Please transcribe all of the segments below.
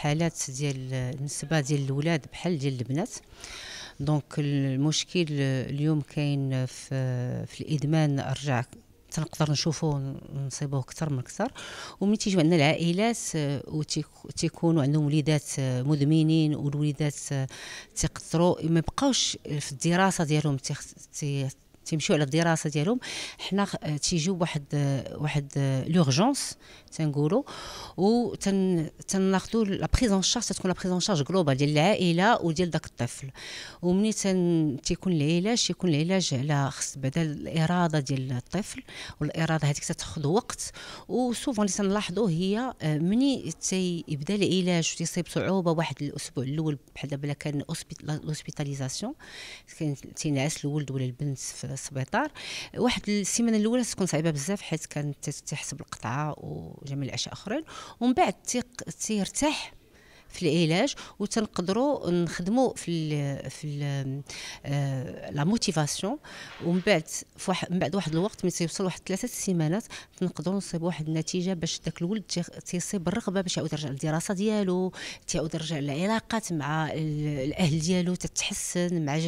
الحالات ديال النسبه ديال الاولاد بحال ديال البنات دونك المشكل اليوم كاين في, في الادمان رجع تنقدر نشوفه نصيبوه اكثر من اكثر ومن تيجيو عندنا العائلات آه، وتيكونوا عندهم وليدات آه، مدمنين والوليدات آه، تيقدروا ما بقاوش في الدراسه ديالهم تيمشيو على الدراسه ديالهم حنا آه، تيجيو آه، واحد واحد آه، لورجونس تنقولوا و تناخذوا لا بريزون شارج تكون لا بريزون شارج جلوبال ديال العائله وديال داك الطفل ومني تيكون العلاج تيكون العلاج على خص بعدا الاراده ديال الطفل والاراده هذيك تاخذ وقت وسوفون اللي تنلاحظوا هي مني تيبدا العلاج تيصيب صعوبه واحد الاسبوع الاول بحال دابا كان لوسبيتاليزاسيون كان تينعس الولد ولا البنت في السبيطار واحد السيمانه الاولى تكون صعيبه بزاف حيت كانت تحسب القطعه وجميع الاشياء اخرين ومن بعد تيرتاح في العلاج وتنقدروا نخدموا في الـ في ال لا آه، موتيفاسيون ومن بعد من بعد واحد الوقت ملي تيوصل واحد ثلاثه السيمانات تنقدروا نصيبوا واحد النتيجه باش داك الولد تيصيب الرغبه باش يعاود يرجع للدراسه ديالو تيعاود يرجع للعلاقات مع الاهل ديالو تتحسن مع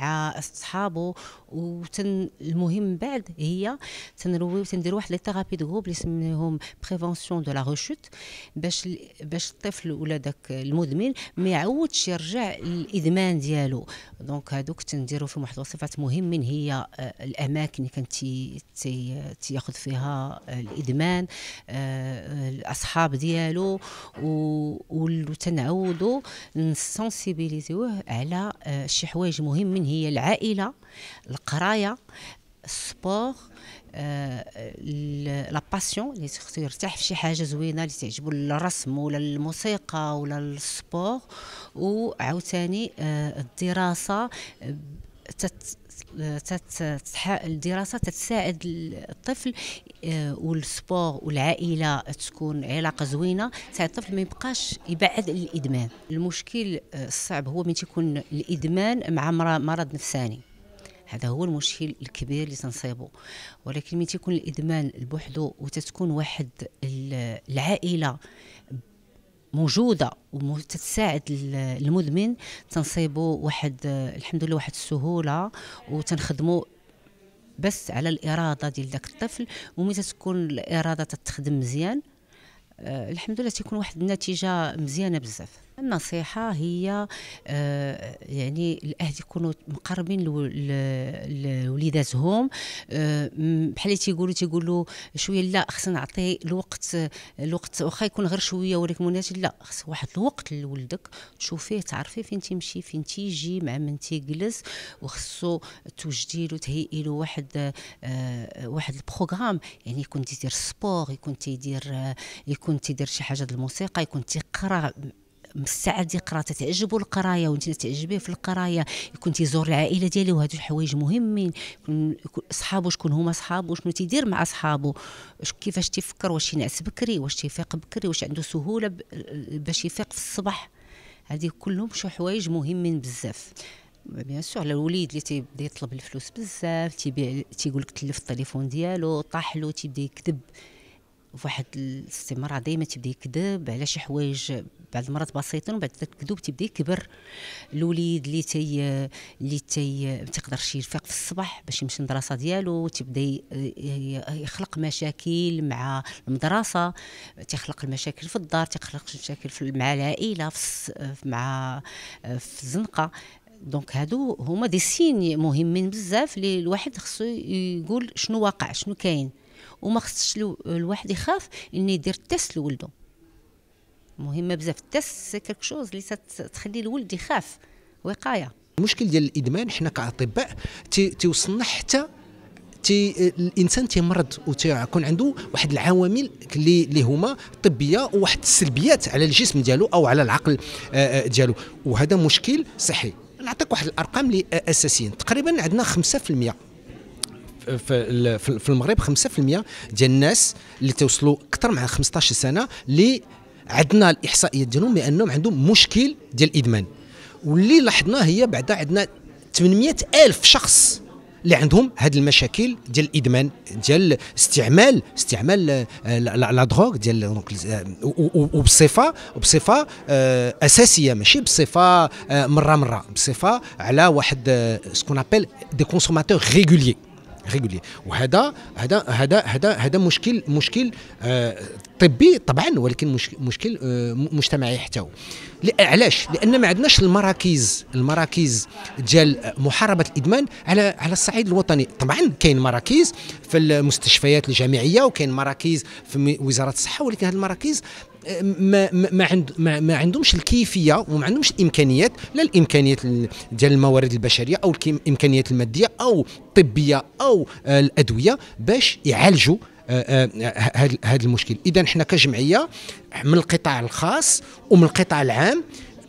مع اصحابه وتن المهم من بعد هي تنرويو تنديروا واحد لي ثيرابي دو غوب اللي سميهم بريفونسيون دو لا روشوت باش باش الطفل ولا هذاك المدمن ما يعودش يرجع للادمان ديالو دونك هذوك تنديروا في واحد الوصفات مهمين هي آه، الاماكن اللي كان تي تياخذ فيها آه، الادمان آه، الاصحاب ديالو وتنعودوا نسونسيبيليزيوه على شي حوايج مهمين هي العائله القرايه السبور لا باسيون اللي يرتاح في شي حاجه زوينه اللي تعجبو الرسم ولا الموسيقى ولا السبور وعاوتاني الدراسه euh, تت euh, الدراسه تتساعد الطفل والسبور euh, والعائله تكون علاقه زوينه تساعد الطفل ما يبقاش يبعد الادمان المشكل الصعب هو من تيكون الادمان مع مرض نفساني هذا هو المشكل الكبير اللي تنصيبو ولكن ملي تيكون الادمان بوحدو وتتكون واحد العائله موجوده وتتساعد المدمن تنصيبو واحد الحمد لله واحد السهوله وتنخدمو بس على الاراده ديال داك الطفل وملي تتكون الاراده تتخدم مزيان آه، الحمد لله تيكون واحد النتيجه مزيانه بزاف النصيحة هي آه، يعني الأهل يكونوا مقربين لوليداتهم آه بحال تيقولوا تيقولوا شوية لا خصنا نعطي الوقت الوقت واخا يكون غير شوية ولكن مناسب لا خص واحد الوقت لولدك تشوفيه تعرفي فين تيمشي فين تيجي مع من تيجلس وخصو توجدي له تهيئي له واحد آه، واحد البروغرام يعني يكون تيدير سبور يكون تيدير يكون تيدير شي حاجة الموسيقى يكون تيقرا مستعد يقرا تتعجبو القرايه وانت تعجبيه في القرايه يكون تيزور العائله ديالي وهادو الحوايج مهمين صحابو شكون هما صحابو شنو تيدير مع صحابو كيفاش تيفكر واش ينعس بكري واش تيفيق بكري واش عنده سهوله باش يفيق في الصباح هذه كلهم شو حوايج مهمين بزاف بيان سور على الوليد اللي تيبدا يطلب الفلوس بزاف تيبيع تيقول لك تلف التليفون ديالو طاح له تيبدا يكذب فواحد الاستمرار دائما تبدا يكذب على شي حوايج بعض المرات بسيطين ومن بعد الكذوب تيبدا يكبر الوليد اللي تي اللي تي ما تقدرش يفيق في الصباح باش يمشي للمدرسه ديالو تيبدا يخلق مشاكل مع المدرسه تيخلق المشاكل في الدار تيخلق مشاكل مع العائله في مع في الزنقه دونك هادو هما دي سين مهمين بزاف اللي الواحد خصو يقول شنو واقع شنو كاين وما خصش الواحد يخاف ان يدير التست لولده مهمه بزاف التست سي كيك شوز اللي تخلي الولد يخاف وقايه المشكل ديال الادمان حنا كاطباء تيوصلنا حتى تي الانسان تيمرض وتيكون عنده واحد العوامل اللي هما طبيه وواحد السلبيات على الجسم ديالو او على العقل آه، آه، ديالو وهذا مشكل صحي نعطيك واحد الارقام اللي اساسيين تقريبا عندنا 5% في المغرب 5% ديال الناس اللي توصلوا اكثر من 15 سنه اللي عندنا الاحصائيات ديالهم بانهم عندهم مشكل ديال الادمان واللي لاحظناه هي بعدا عندنا 800 الف شخص اللي عندهم هاد المشاكل ديال الادمان ديال استعمال استعمال آه، لا دروغ ديال آه، وبصفه وبصفه آه، اساسيه ماشي بصفه مره مره بصفه على واحد سكون ابل دي كونسوماتور ريغوليي ريغولي وهذا هذا هذا هذا هذا مشكل مشكل طبي طبعا ولكن مشكل آه، مجتمعي حتى هو علاش لان ما عندناش المراكز المراكز ديال محاربه الادمان على على الصعيد الوطني طبعا كاين مراكز في المستشفيات الجامعيه وكاين مراكز في وزاره الصحه ولكن هذه المراكز آه، ما ما عند ما, ما عندهمش الكيفيه وما عندهمش الامكانيات لا الامكانيات ديال الموارد البشريه او الامكانيات الماديه او الطبيه او الادويه باش يعالجوا هذا المشكل اذا حنا كجمعيه من القطاع الخاص ومن القطاع العام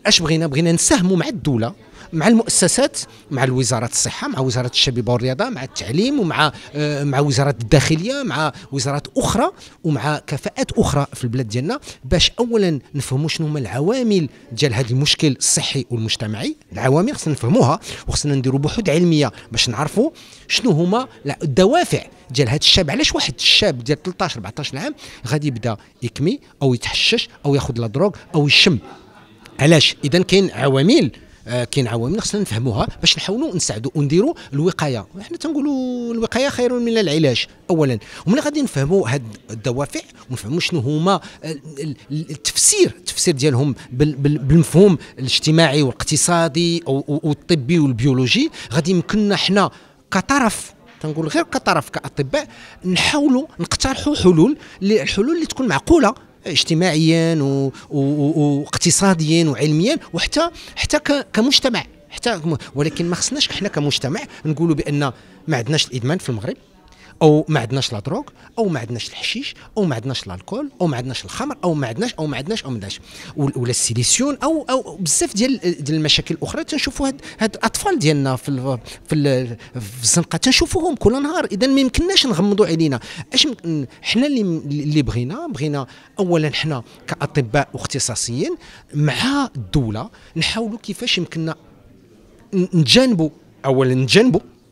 اش بغينا بغينا نساهموا مع الدوله مع المؤسسات مع وزاره الصحة مع وزارة الشباب والرياضة مع التعليم ومع آه، مع وزارة الداخلية مع وزارات أخرى ومع كفاءات أخرى في البلاد ديالنا باش أولا نفهموا شنو هما العوامل ديال هذا المشكل الصحي والمجتمعي العوامل خصنا نفهموها وخصنا نديروا بحوث علمية باش نعرفوا شنو هما الدوافع ديال هذا الشاب علاش واحد الشاب ديال 13 14 عام غادي يبدا يكمي او يتحشش او ياخذ لا دروغ او يشم علاش اذا كاين عوامل آه، كاين عوامل خصنا نفهموها باش نحاولوا نساعدوا ونديروا الوقايه حنا تنقولوا الوقايه خير من العلاج اولا وملي غادي نفهموا هاد الدوافع ونفهموا شنو هما آه، التفسير التفسير ديالهم بالمفهوم الاجتماعي والاقتصادي والطبي والبيولوجي غادي يمكننا حنا كطرف تنقول غير كطرف كاطباء نحاولوا نقترحوا حلول الحلول اللي تكون معقوله اجتماعيا واقتصاديا وعلميا وحتى حتى كمجتمع حتى ولكن ما خصناش حنا كمجتمع نقولوا بان ما عندناش الادمان في المغرب او ما عندناش لا دروغ او ما عندناش الحشيش او ما عندناش الكول او ما عندناش الخمر او ما عندناش او ما عندناش او ما عندناش ولا السيليسيون او او بزاف ديال ديال المشاكل الاخرى تنشوفوا هاد, هاد الاطفال ديالنا في الـ في, الزنقه تنشوفوهم كل نهار اذا ما يمكنناش نغمضوا علينا اش حنا اللي اللي بغينا بغينا اولا حنا كاطباء واختصاصيين مع الدوله نحاولوا كيفاش يمكننا نتجنبوا اولا نتجنبوا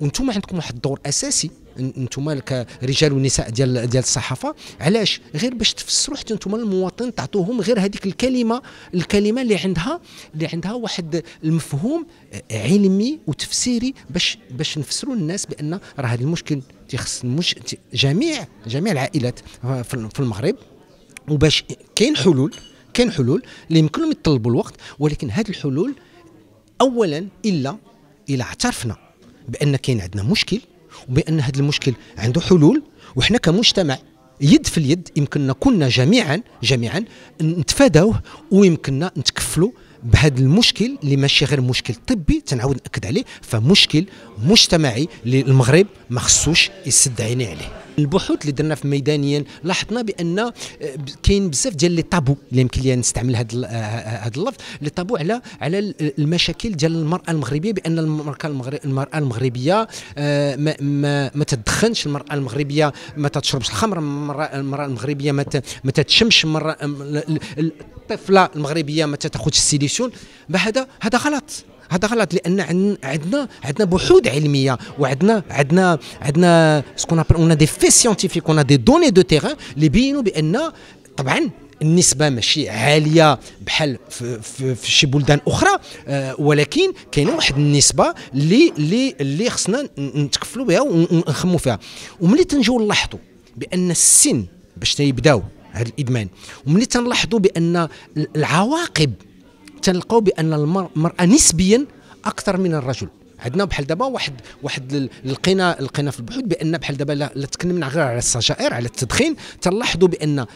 وانتم عندكم واحد الدور اساسي انتم كرجال ونساء ديال ديال الصحافه علاش غير باش تفسروا حتى انتم المواطن تعطوهم غير هذيك الكلمه الكلمه اللي عندها اللي عندها واحد المفهوم علمي وتفسيري باش باش نفسروا للناس بان راه هذا المشكل تيخص المش... جميع جميع العائلات في المغرب وباش كاين حلول كاين حلول اللي يمكنهم يطلبوا الوقت ولكن هذه الحلول اولا الا الا اعترفنا بان كاين عندنا مشكل وبان هذا المشكل عنده حلول وحنا كمجتمع يد في اليد يمكننا كلنا جميعا جميعا نتفاداوه ويمكننا نتكفلوا بهذا المشكل اللي ماشي غير مشكل طبي تنعاود ناكد عليه فمشكل مجتمعي اللي المغرب ما خصوش يسد عينيه عليه البحوث اللي درنا في ميدانيا لاحظنا بان آه، كاين بزاف ديال لي طابو اللي يمكن لي نستعمل هذا آه، آه، هذا اللفظ لي طابو على على المشاكل ديال المراه المغربيه بان المراه المغربيه ما ما, ما تدخنش المراه المغربيه ما تشربش الخمر المراه المغربيه ما ما تتشمش المراه الطفله المغربيه ما تاخذش السيليسيون هذا هذا غلط هذا غلط لان عندنا عندنا بحوث علميه وعندنا عندنا عندنا سكون اون دي في سيانتيفيك اون دي دوني دو تيغان اللي بينوا بان طبعا النسبة ماشي عالية بحال في, في, شي بلدان أخرى أه ولكن كاينة واحد النسبة اللي اللي اللي خصنا نتكفلوا بها ونخموا فيها وملي تنجيو نلاحظوا بأن السن باش تيبداو هذا الإدمان وملي تنلاحظوا بأن العواقب تنلقاو بان المراه نسبيا اكثر من الرجل عندنا بحال دابا واحد واحد لقينا لقينا في البحوث بان بحال دابا لا تكلمنا غير على السجائر على التدخين تنلاحظوا بان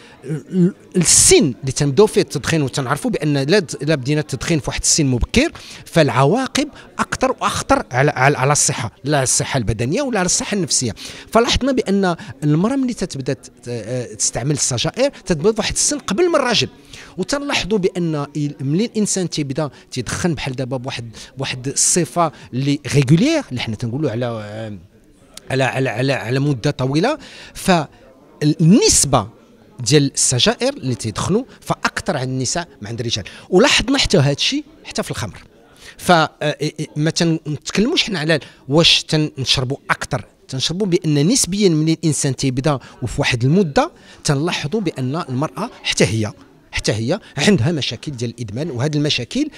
السن اللي تنبداو فيه التدخين وتنعرفوا بان لا بدينا التدخين في واحد السن مبكر فالعواقب اكثر واخطر على على الصحه لا الصحه البدنيه ولا على الصحه النفسيه فلاحظنا بان المراه ملي تتبدا آه، تستعمل السجائر تتبدا في واحد السن قبل من الراجل وتلاحظوا بان ملي الانسان تيبدا تيدخن بحال دابا بواحد بواحد الصفه اللي ريغولير اللي حنا تنقولوا على على على على, على مده طويله فالنسبه ديال السجائر اللي تيدخنوا فاكثر عن النساء من عند الرجال ولاحظنا حتى هذا الشيء حتى في الخمر ف آه، آه، آه، ما تنتكلموش حنا على واش تنشربوا اكثر تنشربوا بان نسبيا من الانسان تيبدا وفي واحد المده تنلاحظوا بان المراه حتى هي حتى هي عندها مشاكل ديال الادمان وهذه المشاكل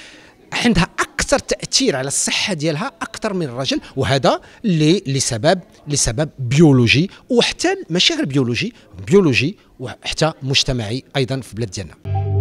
عندها اكثر تاثير على الصحه ديالها اكثر من الرجل وهذا لسبب لسبب بيولوجي وحتى ماشي غير بيولوجي بيولوجي وحتى مجتمعي ايضا في بلاد ديالنا